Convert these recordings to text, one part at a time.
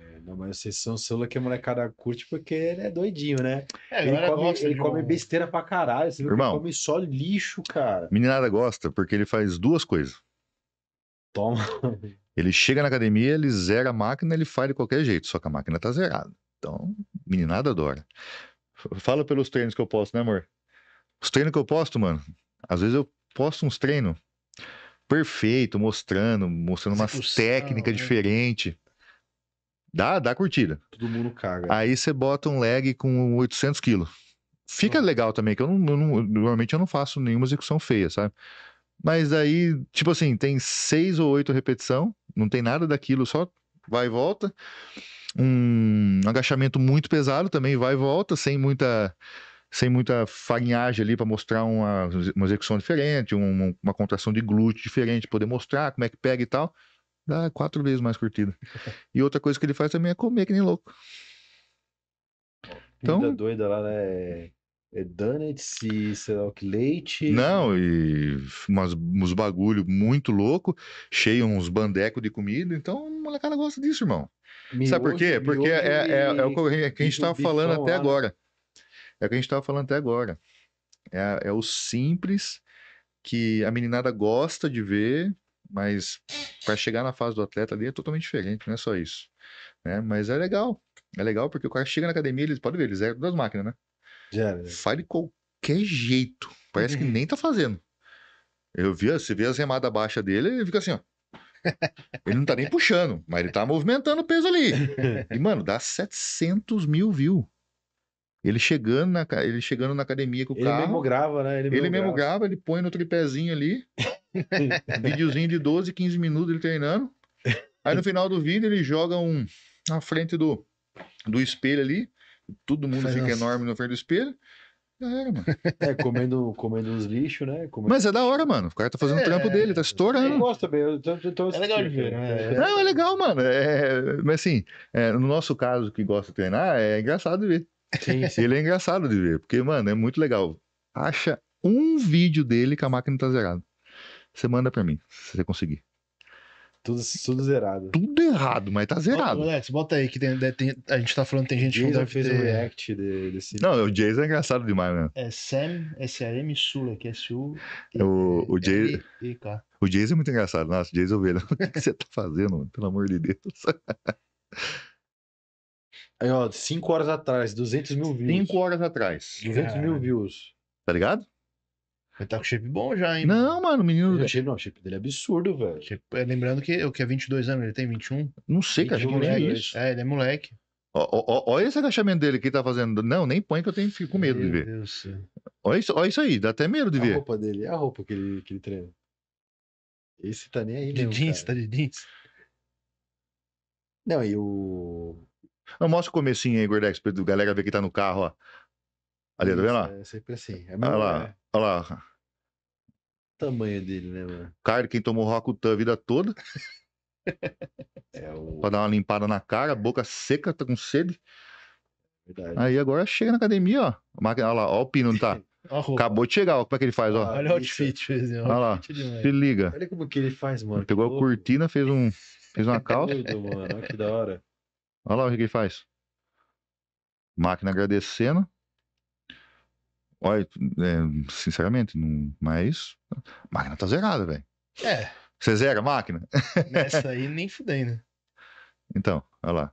É, não, mas vocês são celular que a molecada curte porque ele é doidinho, né? É, ele come, ele come besteira pra caralho. Você Irmão, ele come só lixo, cara. Meninada gosta porque ele faz duas coisas. Toma. Ele chega na academia, ele zera a máquina, ele faz de qualquer jeito, só que a máquina tá zerada. Então, meninada adora. Fala pelos treinos que eu posto, né, amor? Os treinos que eu posto, mano, às vezes eu posto uns treinos perfeito, mostrando, mostrando Execução, umas técnicas né? diferentes. Dá, dá curtida. Todo mundo caga. Aí você bota um leg com 800 quilos. Fica legal também, que eu, não, eu não, normalmente eu não faço nenhuma execução feia, sabe? Mas aí, tipo assim, tem seis ou oito repetição, não tem nada daquilo, só vai e volta. Um agachamento muito pesado também, vai e volta, sem muita sem muita farinhagem ali para mostrar uma, uma execução diferente, um, uma contração de glúteo diferente, poder mostrar como é que pega e tal, dá quatro vezes mais curtida. e outra coisa que ele faz também é comer que nem louco. Então, Vida doida lá, né? É, é donuts e sei lá o que, leite. Não, e umas, uns bagulho muito louco, cheio uns bandecos de comida. Então, o molecada gosta disso, irmão. Miojo, Sabe por quê? Porque é, é, é, o que a gente estava falando até lá, né? agora. Né? É o que a gente estava falando até agora. É, é o simples que a meninada gosta de ver, mas para chegar na fase do atleta ali é totalmente diferente, não é só isso. Né? Mas é legal. É legal porque o cara chega na academia, eles podem ver, eles zeram é das máquinas, né? Já, Faz de qualquer jeito. Parece que uhum. nem tá fazendo. Eu vi, você vê as remadas baixas dele, ele fica assim, ó. Ele não tá nem puxando, mas ele tá movimentando o peso ali. E, mano, dá 700 mil views. Ele chegando na, ele chegando na academia com o ele carro. Mesmo grava, né? Ele mesmo ele grava, né? Ele, mesmo grava, ele põe no tripézinho ali. videozinho de 12, 15 minutos ele treinando. Aí no final do vídeo ele joga um na frente do, do espelho ali. Todo mundo fica nossa. enorme na frente do espelho. mano. É, comendo, comendo uns lixos, né? Comendo... Mas é da hora, mano. O cara tá fazendo é, o trampo dele, tá estourando. Então, então, então eu gosto também. Eu tô, tô é legal de ver, né? É, é legal, mano. É... Mas assim, é, no nosso caso, que gosta de treinar, é engraçado de ver. Sim, Ele é engraçado de ver, porque, mano, é muito legal. Acha um vídeo dele que a máquina tá zerada. Você manda pra mim, se você conseguir. Tudo, tudo zerado. Tudo errado, mas tá zerado. Alex, bota aí, que tem, tem, a gente tá falando tem gente que já fez ter... um react de, desse. Não, o Jason é engraçado demais, né? É Sam, S-A-M, Sula, que é S-U. O, o Jason. O Jason é muito engraçado. Nossa, Jason Ovelha, o que você tá fazendo, Pelo amor de Deus. Aí, ó, 5 horas atrás, 200 mil views. 5 horas atrás. 200 é. mil views. Tá ligado? Ele tá com shape bom já, hein? Não, mano, o menino. O shape, não, o shape dele é absurdo, velho. É, lembrando que o que é 22 anos, ele tem 21. Não sei, cara, acho que nem é isso. É, ele é moleque. Olha esse agachamento dele que ele tá fazendo. Não, nem põe que eu tenho, fico com medo Meu de ver. Meu Deus olha isso, olha isso aí, dá até medo de a ver. A roupa dele, é a roupa que ele, que ele treina. Esse tá nem aí, De mesmo, jeans, cara. tá de jeans. Não, e o. Não, mostra o comecinho aí, Gordex, pra galera ver que tá no carro, ó. Ali, tá vendo lá? É sempre assim. É olha lá, é. olha lá. O tamanho dele, né, mano? Cara, quem tomou Roacutan a vida toda. é o... Pra dar uma limpada na cara, boca seca, tá com sede. Verdade. Aí agora chega na academia, ó. Olha lá, ó o pino, não tá? Acabou de chegar, ó. Como é que ele faz, ó? olha o outfit, Olha lá, se liga. Olha como que ele faz, mano. Ele pegou a cortina, fez um... Fez uma é calça. Tudo, mano. Olha que da hora. Olha lá o que ele faz. Máquina agradecendo. Olha, é, sinceramente, não, mas é isso máquina tá zerada, velho. É. Você zera a máquina? Nessa aí nem fudei, né? Então, olha lá.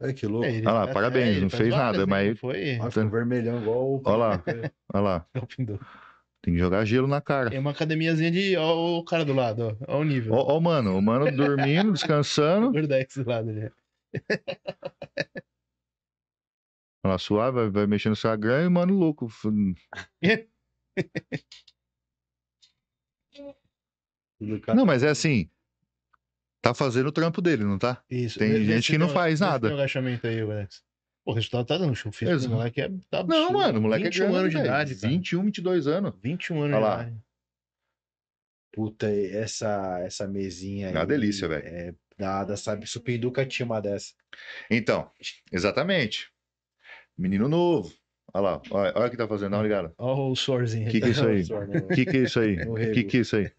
Olha que louco. É, olha lá, é, parabéns, é, não fez nada, mas. Foi. Nossa, tá... vermelhão igual o. Olha lá, olha lá. É tem que jogar gelo na cara. É uma academiazinha de. Ó, o cara do lado, ó. Ó o nível. Ó, o mano. O mano dormindo, descansando. Gordex do lado já. Olha lá, suave, vai, vai mexendo no Instagram e mano louco. não, mas é assim. Tá fazendo o trampo dele, não tá? Isso. Tem Vê gente que não, faz nada. Tem um agachamento aí, Alex. O resultado tá dando. O físico do moleque é, tá absurdo. Não, mano, o moleque 21 é grande, anos de idade. Cara. 21, 22 anos. 21 anos Olha lá. idade. Puta, essa, essa mesinha aí. É uma delícia, velho. É nada, sabe? Supinduca tinha uma dessa. Então, exatamente. Menino novo. Olha lá, olha, olha o que tá fazendo, uma tá ligada. Olha o sorzinho. É o né? que que é isso aí? O que que é isso aí? O que que é isso aí?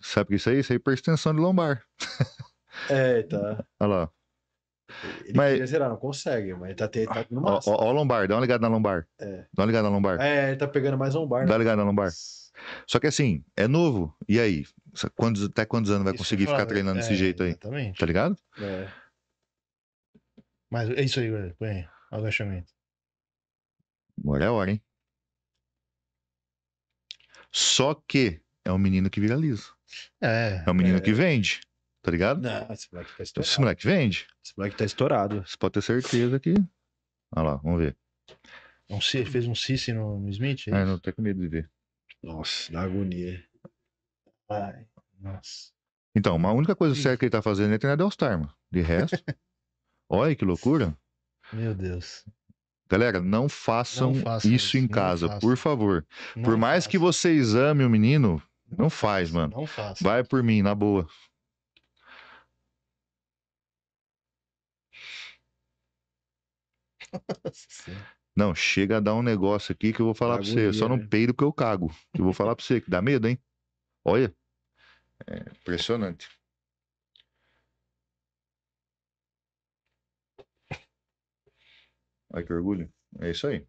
Sabe o que é isso aí? Isso aí é hipertensão de lombar. É, tá. Olha lá. Ele mas... queria zerar, não consegue, mas ele tá, ele tá no máximo. Ó, ó, ó, lombar, dá uma ligada na lombar. É. Dá uma ligada na lombar. É, ele tá pegando mais lombar. Dá uma né? ligada na lombar. Só que assim, é novo. E aí? Quantos, até quantos anos vai isso conseguir ficar treinando é, desse jeito aí? Exatamente. Tá ligado? É. Mas é isso aí, velho. Põe aí. Agachamento. Agora é a hora, hein? Só que é um menino que viraliza. É. É um menino é. que vende tá ligado? Não, esse moleque tá estourado. Esse moleque vende? Esse moleque tá estourado. Você pode ter certeza que. Olha lá, vamos ver. Um, fez um Cici no, no Smith? É, ah, não tô com medo de ver. Nossa, dá agonia. Ai, nossa. Então, uma única coisa certa que ele tá fazendo é treinar de All-Star, mano. De resto. olha que loucura. Meu Deus. Galera, não façam, não façam isso, isso, em casa, por favor. Não por mais façam. que você exame o menino, não faz, mano. Não faça. Vai por mim, na boa. Não, chega a dar um negócio aqui que eu vou falar Agonia, pra você. Eu só não né? peido que eu cago. eu vou falar pra você, que dá medo, hein? Olha. É impressionante. Olha que orgulho. É isso aí.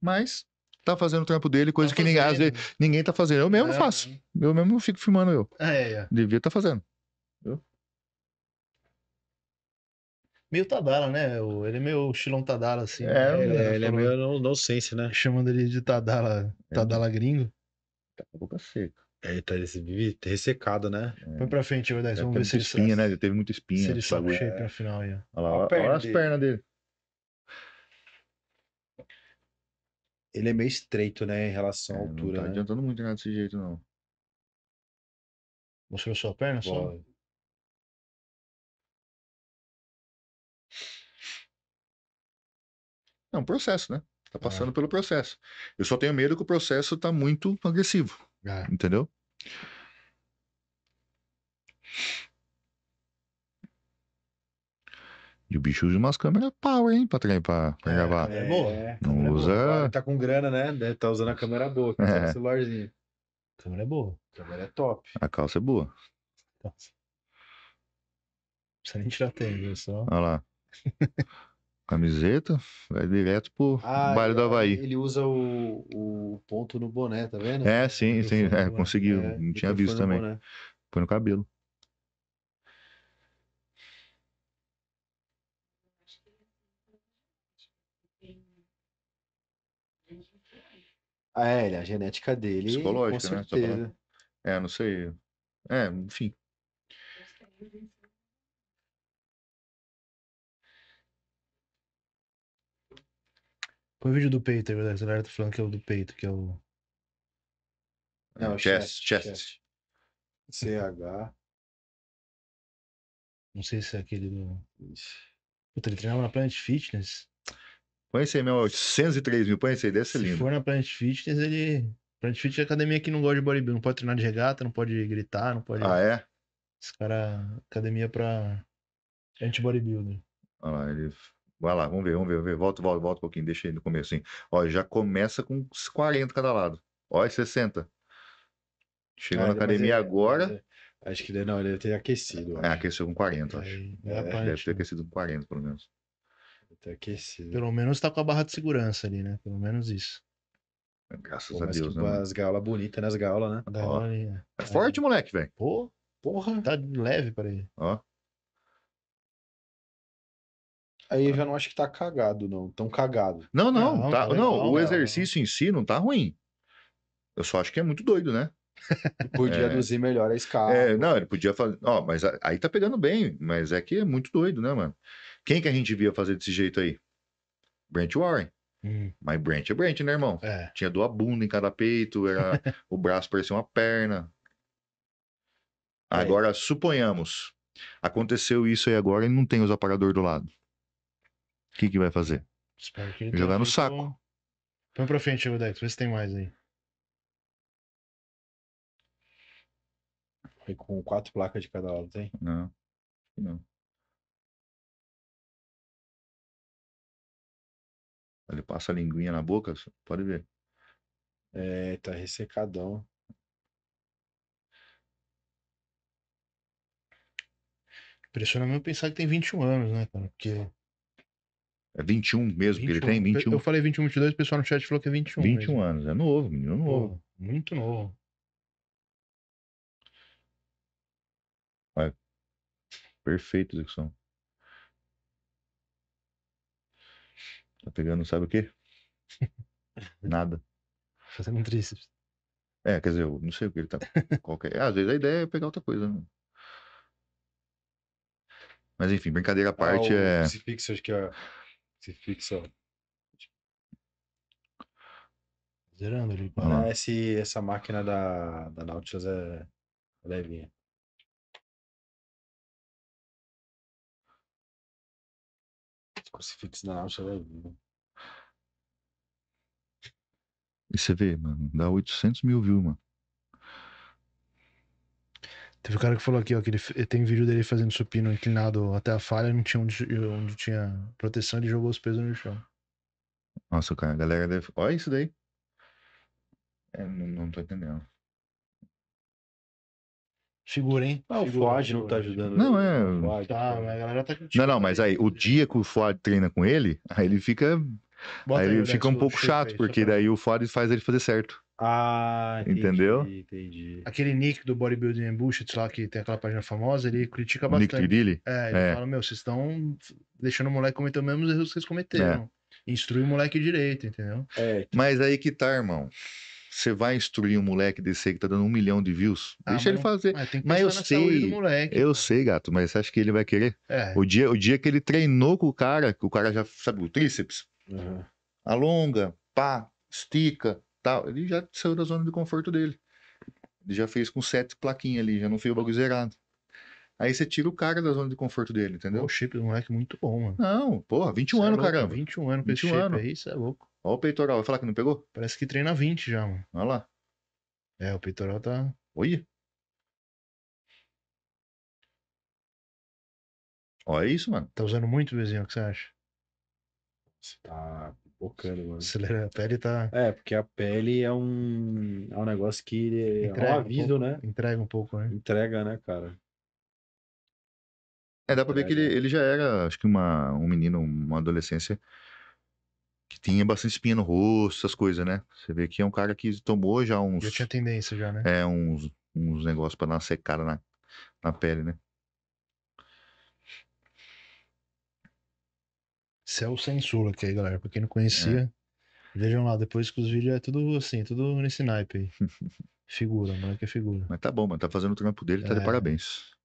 Mas tá fazendo o trampo dele, coisa tá que ninguém, às vezes, ninguém tá fazendo. Eu mesmo não, é, faço. Não. Né? Eu mesmo fico filmando eu. É, é, é. Devia estar tá fazendo. Eu? meio Tadara, né? Ele é meio Chilão Tadara, assim. É, né? ele, é, ele é meio não, nonsense, né? Chamando ele de Tadala, é, Tadala né? gringo. Tá com a boca seca. É, tá, ele vive ressecado, né? Foi é. pra frente, verdade. Tá vamos ver se ele espinha, né? Ele teve muita espinha. Se ele o cheio é. pra final aí. Olha lá, olha, olha as pernas dele. Ele é meio estreito, né? Em relação à altura. Não tá né? adiantando muito nada desse jeito, não. Mostrou sua perna Boa. só? É um processo, né? Tá é. passando é. pelo processo. Eu só tenho medo que o processo tá muito agressivo. É. Entendeu? E o bicho usa umas câmeras power, hein, pra, pra, pra é, gravar. É, boa. É, Não câmera é usa. Boa. Tá com grana, né? Deve tá usando a câmera boa, que é. tá celularzinho. A câmera é boa. A câmera é top. A calça é boa. A Não precisa nem tirar tempo, só. Olha lá. Camiseta, vai direto pro ah, baile do é, Havaí. Ele usa o, o ponto no boné, tá vendo? É, sim, sim. É, conseguiu. É, não tinha visto também. Boné. Põe no cabelo. Ah, é, a genética dele. Psicológica, né, com tá certeza. né? É, não sei. É, enfim. Põe o vídeo do peito aí, galera. A galera tá falando que é o do peito, que é o. Não, é chest, chest. CH. Não sei se é aquele do. Puta, ele treinava na Planet Fitness. Põe esse aí, meu, 803 é mil. Põe esse aí, desse se lindo. Se for na Planet Fitness, ele. Planet Fitness é academia que não gosta de bodybuilding. Não pode treinar de regata, não pode gritar, não pode. Ah, é? Esse cara. Academia pra. Anti-bodybuilder. Olha ah, lá, ele Vai lá, vamos ver, vamos ver, vamos ver. Volta, volta, volta um pouquinho, deixa aí no começo. Assim. Ó, já começa com uns 40 cada lado. Ó, 60. Chegou ah, na academia ele, agora. Acho que ele, não, ele deve ter aquecido. É, aqueceu com 40, acho. É, é, deve ter né? aquecido com 40, pelo menos. Deve tá ter aquecido. Pelo menos tá com a barra de segurança ali, né? Pelo menos isso. Graças Pô, a Deus, né? As gaulas bonitas, né? As gaulas, né? Ó, é forte, é. moleque, velho. Pô, porra. Tá leve para ele. Ó aí eu já não acho que tá cagado, não. Tão cagado. Não, não. Não, tá, tá não, o né? exercício em si não tá ruim. Eu só acho que é muito doido, né? Podia é. melhor a escala. É, não, ele podia fazer. Ó, mas aí tá pegando bem, mas é que é muito doido, né, mano? Quem que a gente via fazer desse jeito aí? Brent Warren. Hum. Mas Brent é Brent, né, irmão? É. Tinha duas bundas em cada peito, era... o braço parecia uma perna. É. Agora, suponhamos, aconteceu isso aí agora e não tem os aparadores do lado. O que, que vai fazer? Espero que ele Jogar no saco. Com... Põe pra frente, Dex, vê se tem mais aí. Foi com quatro placas de cada lado, tem? Não. Não. Ele passa a linguinha na boca, pode ver. É, tá ressecadão. Impressiona mesmo pensar que tem 21 anos, né, cara? Porque é 21 mesmo 21. que ele tem? 21. Eu falei 21, 22, o pessoal no chat falou que é 21. 21 mesmo. anos, é novo, menino é novo. Pô, muito novo. É. Perfeito, execução. Tá pegando, sabe o quê? Nada. Fazendo um tríceps. É, quer dizer, eu não sei o que ele tá. Qualquer... É. Às vezes a ideia é pegar outra coisa, né? Mas enfim, brincadeira à ah, parte ah, o é. Crucifixo, acho que é se fixa. Zerando ali. Não, né, esse, essa máquina da, da Nautilus é levinha. Crucifixo da Nautilus é levinha. E você vê, mano, dá 800 mil views, mano. Teve um cara que falou aqui, ó, que ele, eh, tem vídeo dele fazendo supino inclinado até a falha, não tinha onde, eh, onde tinha proteção, ele jogou os pesos no chão. Nossa, cara, a galera deve. Olha isso daí. É, não, não tô entendendo. Figura, hein? Ah, figura, o Ford não tá ajudando. Não, é. Tá, mas a galera tá contigo. Não, não, mas aí, o dia que o Ford treina com ele, aí ele fica. Bota aí ele fica um pouco chato, porque daí o Ford faz ele fazer certo. Ah, entendi, Entendeu? Entendi. Aquele Nick do Bodybuilding and Bullshit lá, que tem aquela página famosa, ele critica bastante. Nick Pirilli? É, ele é. fala, meu, vocês estão deixando o moleque cometer os mesmos erros que vocês cometeram. É. Instrui o moleque direito, entendeu? É. Mas aí que tá, irmão. Você vai instruir um moleque desse aí que tá dando um milhão de views? Ah, Deixa ele fazer. Mas, mas eu sei. Moleque, eu cara. sei, gato, mas você acha que ele vai querer? É. O, dia, o dia que ele treinou com o cara, que o cara já sabe o tríceps, uhum. alonga, pá, estica, tal, ele já saiu da zona de conforto dele. Ele já fez com sete plaquinhas ali, já não fez o bagulho zerado. Aí você tira o cara da zona de conforto dele, entendeu? Pô, o chip do moleque é muito bom, mano. Não, porra, 21 anos, é caramba. 21 anos com 21 esse anos. aí, isso é louco. Ó o peitoral, vai falar que não pegou? Parece que treina 20 já, mano. Olha lá. É, o peitoral tá... Olha. Ó, é isso, mano. Tá usando muito o vizinho, o que você acha? Você tá focando, mano. Acelera a pele tá. É, porque a pele é um, é um negócio que. É entrega um aviso, um pouco, né? Entrega um pouco, né? Entrega, né, cara? É, dá pra ver que ele, ele já era, acho que uma, um menino, uma adolescência, que tinha bastante espinha no rosto, essas coisas, né? Você vê que é um cara que tomou já uns. Já tinha tendência, já, né? É, uns, uns negócios pra dar uma secada na, na pele, né? Céu Censura, que aí, galera, pra quem não é. conhecia, é. vejam lá, depois que os vídeos é tudo assim, tudo nesse naipe aí. figura, moleque é figura. Mas tá bom, mano, tá fazendo o trampo dele, tá é. de parabéns.